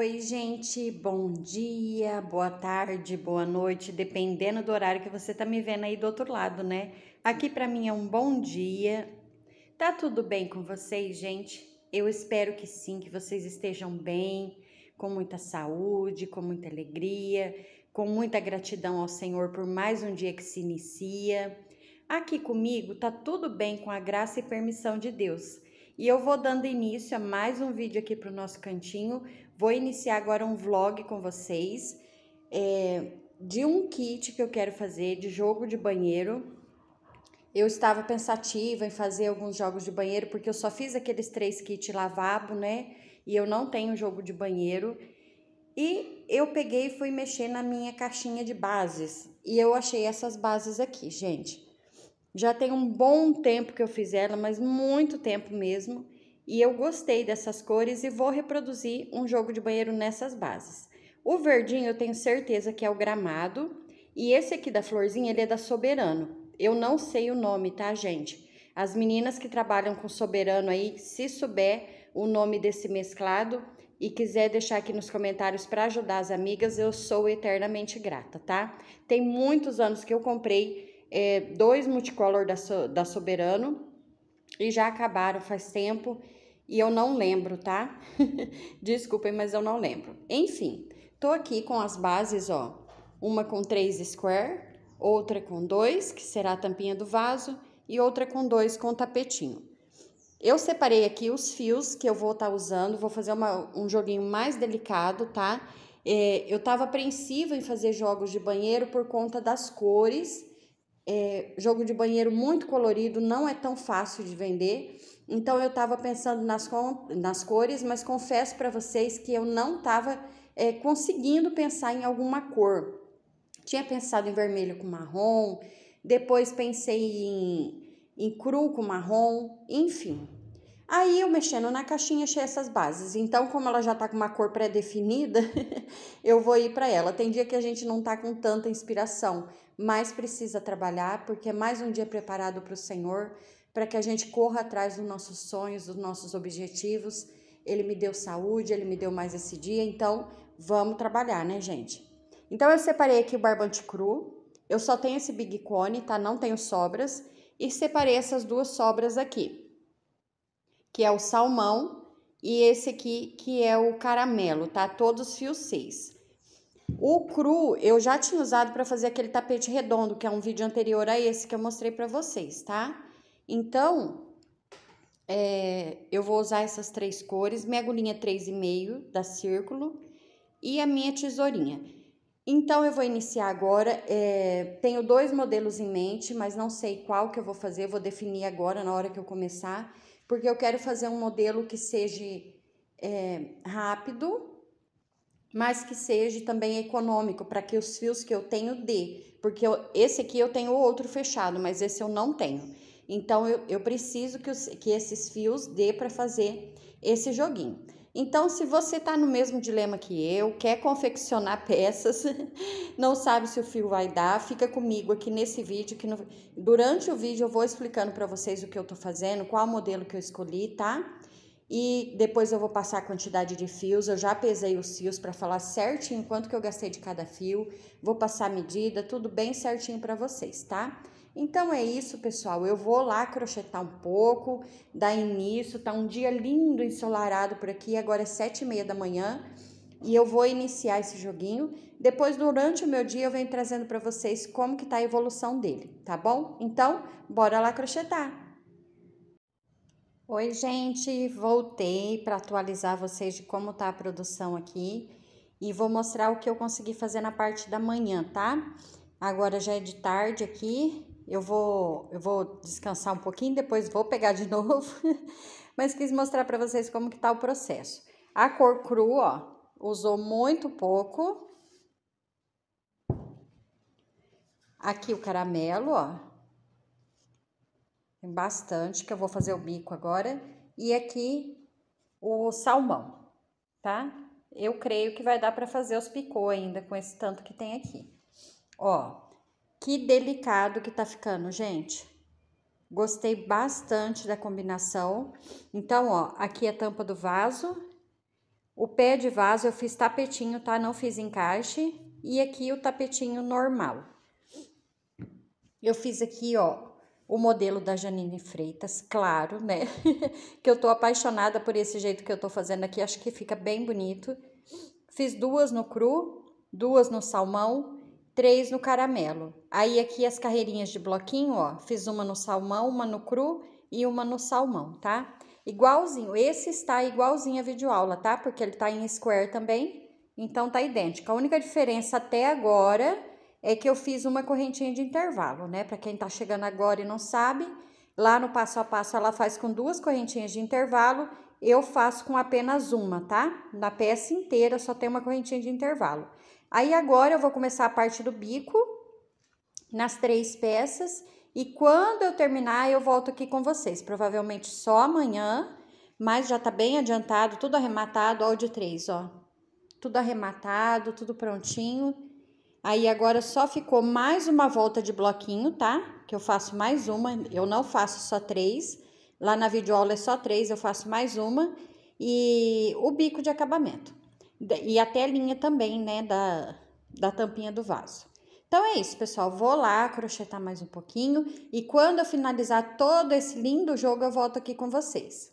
Oi, gente, bom dia, boa tarde, boa noite, dependendo do horário que você tá me vendo aí do outro lado, né? Aqui para mim é um bom dia. Tá tudo bem com vocês, gente? Eu espero que sim, que vocês estejam bem, com muita saúde, com muita alegria, com muita gratidão ao Senhor por mais um dia que se inicia. Aqui comigo tá tudo bem com a graça e permissão de Deus. E eu vou dando início a mais um vídeo aqui para o nosso cantinho, Vou iniciar agora um vlog com vocês é, de um kit que eu quero fazer de jogo de banheiro. Eu estava pensativa em fazer alguns jogos de banheiro, porque eu só fiz aqueles três kits lavabo, né? E eu não tenho jogo de banheiro. E eu peguei e fui mexer na minha caixinha de bases. E eu achei essas bases aqui, gente. Já tem um bom tempo que eu fiz ela, mas muito tempo mesmo e eu gostei dessas cores e vou reproduzir um jogo de banheiro nessas bases. O verdinho eu tenho certeza que é o gramado e esse aqui da florzinha ele é da Soberano. Eu não sei o nome, tá, gente? As meninas que trabalham com Soberano aí, se souber o nome desse mesclado e quiser deixar aqui nos comentários para ajudar as amigas, eu sou eternamente grata, tá? Tem muitos anos que eu comprei é, dois multicolor da, so, da Soberano e já acabaram faz tempo e eu não lembro, tá? Desculpem, mas eu não lembro. Enfim, tô aqui com as bases, ó, uma com três square, outra com dois, que será a tampinha do vaso, e outra com dois com tapetinho. Eu separei aqui os fios que eu vou estar tá usando, vou fazer uma, um joguinho mais delicado, tá? É, eu estava apreensiva em fazer jogos de banheiro por conta das cores é, jogo de banheiro muito colorido, não é tão fácil de vender. Então eu estava pensando nas, nas cores, mas confesso para vocês que eu não estava é, conseguindo pensar em alguma cor. Tinha pensado em vermelho com marrom, depois pensei em, em cru com marrom, enfim. Aí eu mexendo na caixinha achei essas bases. Então, como ela já tá com uma cor pré-definida, eu vou ir para ela. Tem dia que a gente não tá com tanta inspiração, mais precisa trabalhar, porque é mais um dia preparado para o Senhor, para que a gente corra atrás dos nossos sonhos, dos nossos objetivos. Ele me deu saúde, ele me deu mais esse dia, então vamos trabalhar, né, gente? Então eu separei aqui o barbante cru. Eu só tenho esse big cone, tá? Não tenho sobras e separei essas duas sobras aqui, que é o salmão e esse aqui que é o caramelo, tá? Todos fios 6. O cru eu já tinha usado para fazer aquele tapete redondo, que é um vídeo anterior a esse que eu mostrei para vocês, tá? Então, é, eu vou usar essas três cores, minha agulhinha 3,5 é da Círculo e a minha tesourinha. Então, eu vou iniciar agora, é, tenho dois modelos em mente, mas não sei qual que eu vou fazer, vou definir agora na hora que eu começar, porque eu quero fazer um modelo que seja é, rápido, mas que seja também econômico, para que os fios que eu tenho dê, porque eu, esse aqui eu tenho outro fechado, mas esse eu não tenho. Então, eu, eu preciso que, os, que esses fios dê para fazer esse joguinho. Então, se você está no mesmo dilema que eu, quer confeccionar peças, não sabe se o fio vai dar, fica comigo aqui nesse vídeo. Que no, durante o vídeo eu vou explicando para vocês o que eu estou fazendo, qual modelo que eu escolhi, tá? E depois eu vou passar a quantidade de fios. Eu já pesei os fios para falar certinho quanto que eu gastei de cada fio. Vou passar a medida, tudo bem certinho para vocês, tá? Então é isso, pessoal. Eu vou lá crochetar um pouco, dar início. Tá um dia lindo ensolarado por aqui. Agora é sete e meia da manhã e eu vou iniciar esse joguinho. Depois, durante o meu dia, eu venho trazendo para vocês como que tá a evolução dele, tá bom? Então, bora lá crochetar! Oi, gente, voltei para atualizar vocês de como tá a produção aqui e vou mostrar o que eu consegui fazer na parte da manhã, tá? Agora já é de tarde aqui, eu vou, eu vou descansar um pouquinho, depois vou pegar de novo, mas quis mostrar para vocês como que tá o processo. A cor cru, ó, usou muito pouco. Aqui o caramelo, ó, bastante, que eu vou fazer o bico agora. E aqui o salmão, tá? Eu creio que vai dar para fazer os picô ainda com esse tanto que tem aqui. Ó, que delicado que tá ficando, gente. Gostei bastante da combinação. Então, ó, aqui a tampa do vaso. O pé de vaso eu fiz tapetinho, tá? Não fiz encaixe. E aqui o tapetinho normal. Eu fiz aqui, ó, o modelo da Janine Freitas, claro, né? que eu tô apaixonada por esse jeito que eu tô fazendo aqui, acho que fica bem bonito. Fiz duas no cru, duas no salmão, três no caramelo. Aí aqui as carreirinhas de bloquinho, ó, fiz uma no salmão, uma no cru e uma no salmão, tá? Igualzinho, esse está igualzinho a videoaula, tá? Porque ele tá em square também, então tá idêntico. A única diferença até agora é que eu fiz uma correntinha de intervalo, né? Para quem tá chegando agora e não sabe, lá no passo a passo ela faz com duas correntinhas de intervalo, eu faço com apenas uma, tá? Na peça inteira só tem uma correntinha de intervalo. Aí agora eu vou começar a parte do bico nas três peças e quando eu terminar eu volto aqui com vocês, provavelmente só amanhã, mas já tá bem adiantado, tudo arrematado, ó, de três, ó. Tudo arrematado, tudo prontinho. Aí agora só ficou mais uma volta de bloquinho, tá? Que eu faço mais uma, eu não faço só três. Lá na videoaula é só três, eu faço mais uma. E o bico de acabamento. E até a linha também, né, da, da tampinha do vaso. Então é isso, pessoal. Vou lá crochetar mais um pouquinho. E quando eu finalizar todo esse lindo jogo, eu volto aqui com vocês.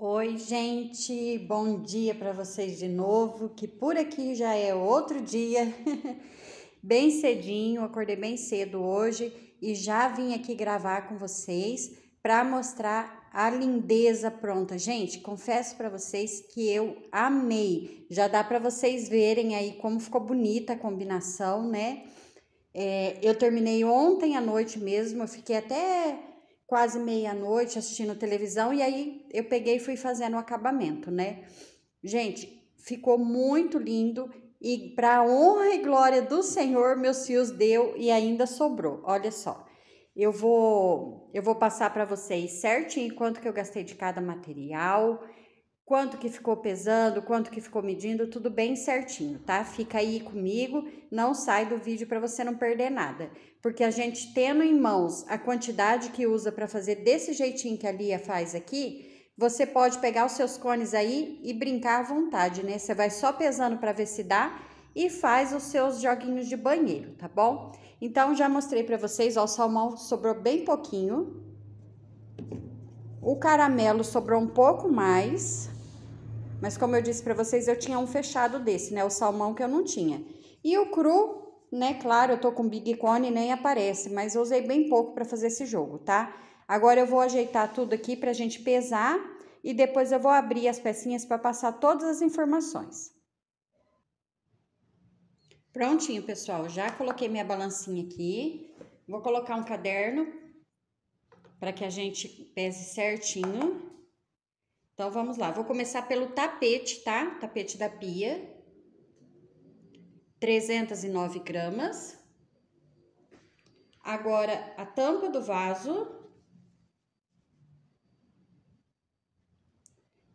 Oi, gente, bom dia para vocês de novo, que por aqui já é outro dia, bem cedinho, acordei bem cedo hoje e já vim aqui gravar com vocês para mostrar a lindeza pronta. Gente, confesso para vocês que eu amei, já dá para vocês verem aí como ficou bonita a combinação, né? É, eu terminei ontem à noite mesmo, eu fiquei até quase meia-noite assistindo televisão e aí eu peguei e fui fazendo o acabamento, né? Gente, ficou muito lindo e para honra e glória do Senhor, meus fios deu e ainda sobrou. Olha só. Eu vou eu vou passar para vocês certinho quanto que eu gastei de cada material quanto que ficou pesando, quanto que ficou medindo, tudo bem certinho, tá? Fica aí comigo, não sai do vídeo para você não perder nada, porque a gente tendo em mãos a quantidade que usa para fazer desse jeitinho que a Lia faz aqui, você pode pegar os seus cones aí e brincar à vontade, né? Você vai só pesando para ver se dá e faz os seus joguinhos de banheiro, tá bom? Então já mostrei para vocês, ó, o salmão sobrou bem pouquinho. O caramelo sobrou um pouco mais. Mas como eu disse para vocês, eu tinha um fechado desse, né? O salmão que eu não tinha. E o cru, né? Claro, eu tô com Big Cone nem aparece, mas eu usei bem pouco para fazer esse jogo, tá? Agora eu vou ajeitar tudo aqui pra gente pesar e depois eu vou abrir as pecinhas para passar todas as informações. Prontinho, pessoal. Já coloquei minha balancinha aqui. Vou colocar um caderno para que a gente pese certinho. Então vamos lá, vou começar pelo tapete, tá? Tapete da pia. 309 gramas. Agora a tampa do vaso.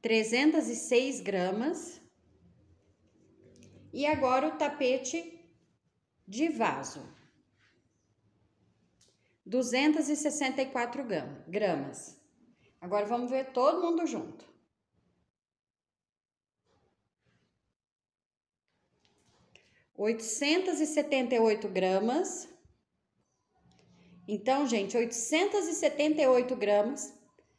306 gramas. E agora o tapete de vaso. 264 gramas. Agora vamos ver todo mundo junto. Oitocentos e setenta e oito gramas. Então, gente, 878 e setenta e oito gramas.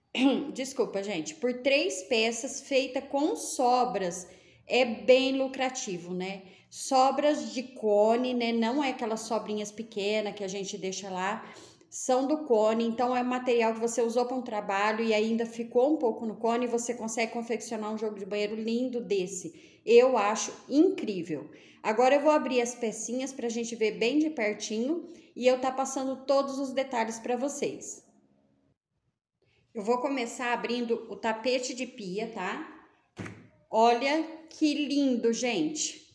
Desculpa, gente, por três peças feita com sobras é bem lucrativo, né? Sobras de cone, né? Não é aquelas sobrinhas pequenas que a gente deixa lá são do cone, então é um material que você usou para um trabalho e ainda ficou um pouco no cone, você consegue confeccionar um jogo de banheiro lindo desse. Eu acho incrível. Agora eu vou abrir as pecinhas para a gente ver bem de pertinho e eu tá passando todos os detalhes para vocês. Eu vou começar abrindo o tapete de pia, tá? Olha que lindo, gente!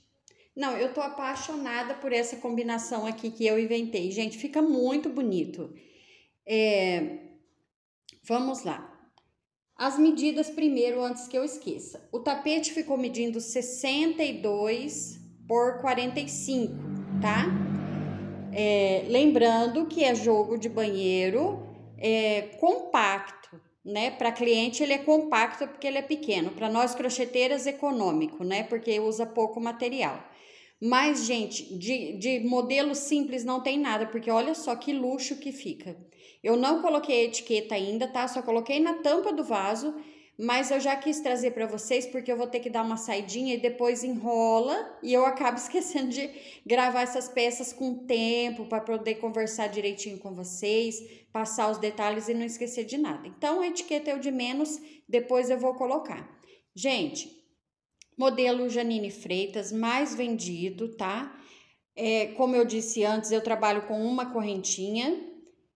Não, eu tô apaixonada por essa combinação aqui que eu inventei. Gente, fica muito bonito. É, vamos lá. As medidas primeiro, antes que eu esqueça. O tapete ficou medindo 62 por 45, tá? É, lembrando que é jogo de banheiro é, compacto, né? Para cliente ele é compacto porque ele é pequeno. Para nós crocheteiras econômico, né? Porque usa pouco material. Mas, gente, de, de modelo simples não tem nada, porque olha só que luxo que fica. Eu não coloquei a etiqueta ainda, tá? Só coloquei na tampa do vaso, mas eu já quis trazer para vocês porque eu vou ter que dar uma saidinha e depois enrola e eu acabo esquecendo de gravar essas peças com tempo para poder conversar direitinho com vocês, passar os detalhes e não esquecer de nada. Então, a etiqueta é o de menos, depois eu vou colocar. Gente, modelo Janine Freitas, mais vendido, tá? É, como eu disse antes, eu trabalho com uma correntinha,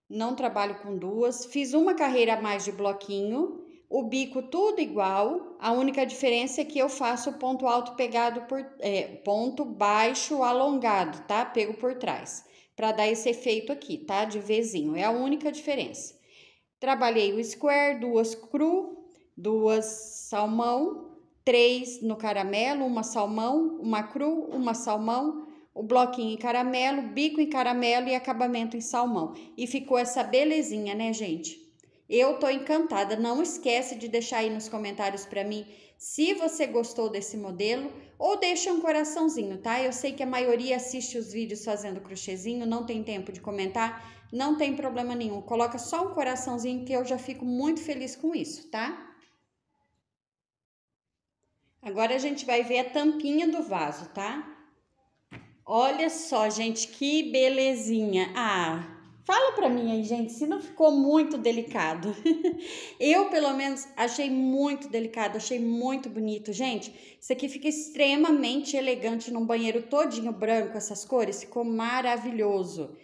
não trabalho com duas. Fiz uma carreira a mais de bloquinho, o bico tudo igual. A única diferença é que eu faço ponto alto pegado por é, ponto baixo alongado, tá? Pego por trás, para dar esse efeito aqui, tá? De vizinho é a única diferença. Trabalhei o square, duas cru, duas salmão, três no caramelo, uma salmão, uma cru, uma salmão, o bloquinho em caramelo, bico em caramelo e acabamento em salmão. E ficou essa belezinha, né, gente? Eu tô encantada. Não esquece de deixar aí nos comentários para mim se você gostou desse modelo ou deixa um coraçãozinho, tá? Eu sei que a maioria assiste os vídeos fazendo crochêzinho, não tem tempo de comentar, não tem problema nenhum. Coloca só um coraçãozinho que eu já fico muito feliz com isso, tá? Agora a gente vai ver a tampinha do vaso, tá? Olha só, gente, que belezinha. Ah, Fala para mim aí, gente, se não ficou muito delicado. Eu, pelo menos, achei muito delicado, achei muito bonito, gente. Isso aqui fica extremamente elegante num banheiro todinho branco, essas cores, ficou maravilhoso.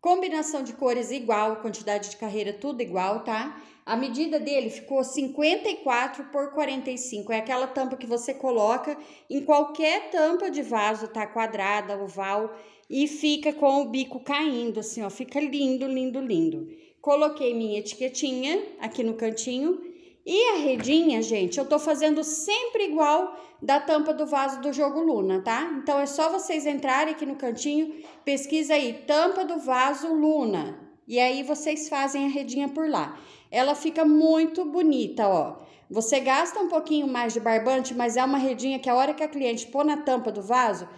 Combinação de cores igual, quantidade de carreira tudo igual, tá? A medida dele ficou 54 por 45. É aquela tampa que você coloca em qualquer tampa de vaso, tá? Quadrada, oval, e fica com o bico caindo, assim, ó. Fica lindo, lindo, lindo. Coloquei minha etiquetinha aqui no cantinho. E a redinha, gente, eu tô fazendo sempre igual da tampa do vaso do Jogo Luna, tá? Então, é só vocês entrarem aqui no cantinho, pesquisa aí, tampa do vaso Luna. E aí, vocês fazem a redinha por lá ela fica muito bonita, ó. Você gasta um pouquinho mais de barbante, mas é uma redinha que a hora que a cliente pôr na tampa do vaso,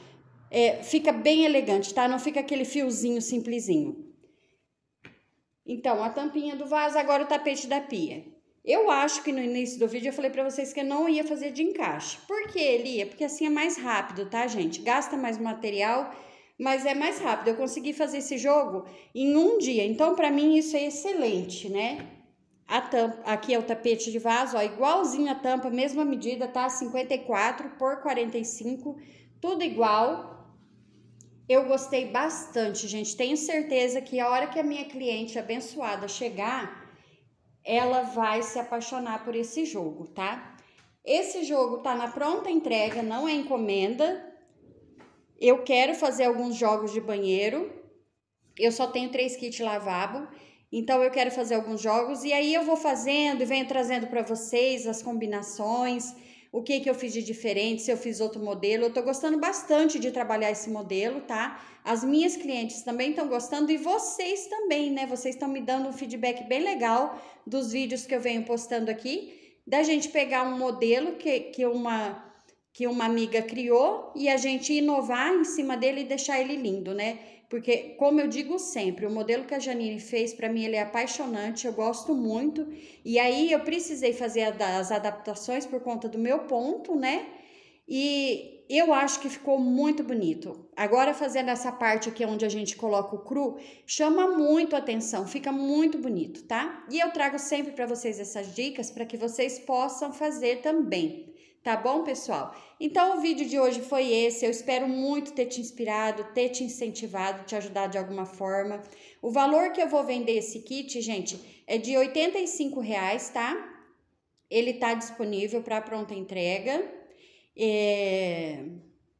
é, fica bem elegante, tá? Não fica aquele fiozinho simplesinho. Então, a tampinha do vaso, agora o tapete da pia. Eu acho que no início do vídeo eu falei para vocês que eu não ia fazer de encaixe. Por que, Elia? Porque assim é mais rápido, tá, gente? Gasta mais material, mas é mais rápido. Eu consegui fazer esse jogo em um dia, então para mim isso é excelente, né? A tampa, aqui é o tapete de vaso, ó, igualzinho a tampa, mesma medida, tá? 54 por 45, tudo igual. Eu gostei bastante, gente. Tenho certeza que a hora que a minha cliente abençoada chegar, ela vai se apaixonar por esse jogo, tá? Esse jogo tá na pronta entrega, não é encomenda. Eu quero fazer alguns jogos de banheiro. Eu só tenho três kits lavabo. Então eu quero fazer alguns jogos e aí eu vou fazendo e venho trazendo para vocês as combinações, o que que eu fiz de diferente, se eu fiz outro modelo. Eu estou gostando bastante de trabalhar esse modelo, tá? As minhas clientes também estão gostando e vocês também, né? Vocês estão me dando um feedback bem legal dos vídeos que eu venho postando aqui, da gente pegar um modelo que que uma que uma amiga criou e a gente inovar em cima dele e deixar ele lindo, né? Porque, como eu digo sempre, o modelo que a Janine fez, para mim, ele é apaixonante, eu gosto muito. E aí eu precisei fazer as adaptações por conta do meu ponto, né? E eu acho que ficou muito bonito. Agora, fazendo essa parte aqui onde a gente coloca o cru, chama muito atenção, fica muito bonito, tá? E eu trago sempre para vocês essas dicas para que vocês possam fazer também. Tá bom, pessoal? Então o vídeo de hoje foi esse. Eu espero muito ter te inspirado, ter te incentivado, te ajudar de alguma forma. O valor que eu vou vender esse kit, gente, é de R$ reais tá? Ele tá disponível para pronta entrega. É...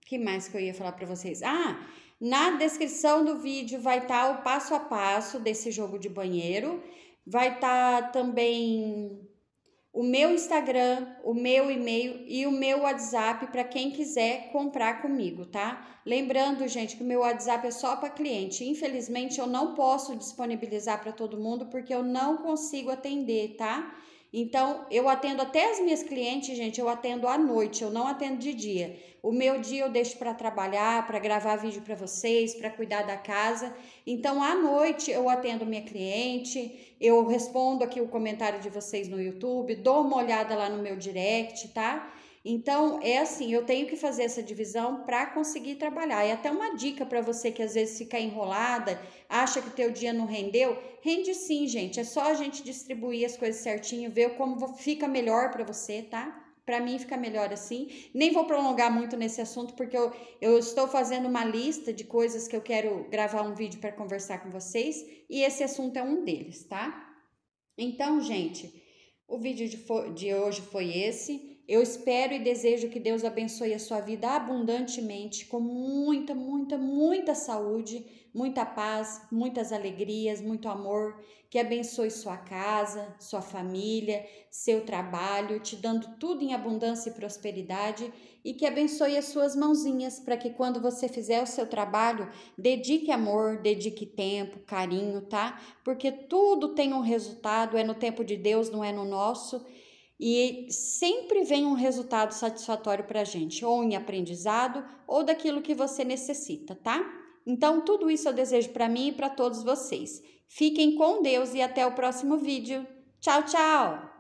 que mais que eu ia falar para vocês? Ah, na descrição do vídeo vai estar tá o passo a passo desse jogo de banheiro. Vai estar tá também o meu Instagram, o meu e-mail e o meu WhatsApp para quem quiser comprar comigo, tá? Lembrando, gente, que o meu WhatsApp é só para cliente. Infelizmente, eu não posso disponibilizar para todo mundo porque eu não consigo atender, tá? Então, eu atendo até as minhas clientes, gente, eu atendo à noite, eu não atendo de dia. O meu dia eu deixo para trabalhar, para gravar vídeo para vocês, para cuidar da casa. Então, à noite eu atendo minha cliente, eu respondo aqui o comentário de vocês no YouTube, dou uma olhada lá no meu direct, tá? Então, é assim, eu tenho que fazer essa divisão para conseguir trabalhar. E é até uma dica para você que às vezes fica enrolada, acha que o teu dia não rendeu, rende sim, gente. É só a gente distribuir as coisas certinho, ver como fica melhor para você, tá? Para mim fica melhor assim. Nem vou prolongar muito nesse assunto, porque eu, eu estou fazendo uma lista de coisas que eu quero gravar um vídeo para conversar com vocês, e esse assunto é um deles, tá? Então, gente, o vídeo de, de hoje foi esse. Eu espero e desejo que Deus abençoe a sua vida abundantemente, com muita, muita, muita saúde, muita paz, muitas alegrias, muito amor. Que abençoe sua casa, sua família, seu trabalho, te dando tudo em abundância e prosperidade. E que abençoe as suas mãozinhas, para que quando você fizer o seu trabalho, dedique amor, dedique tempo, carinho, tá? Porque tudo tem um resultado, é no tempo de Deus, não é no nosso e sempre vem um resultado satisfatório para a gente, ou em aprendizado, ou daquilo que você necessita, tá? Então, tudo isso eu desejo para mim e para todos vocês. Fiquem com Deus e até o próximo vídeo. Tchau, tchau!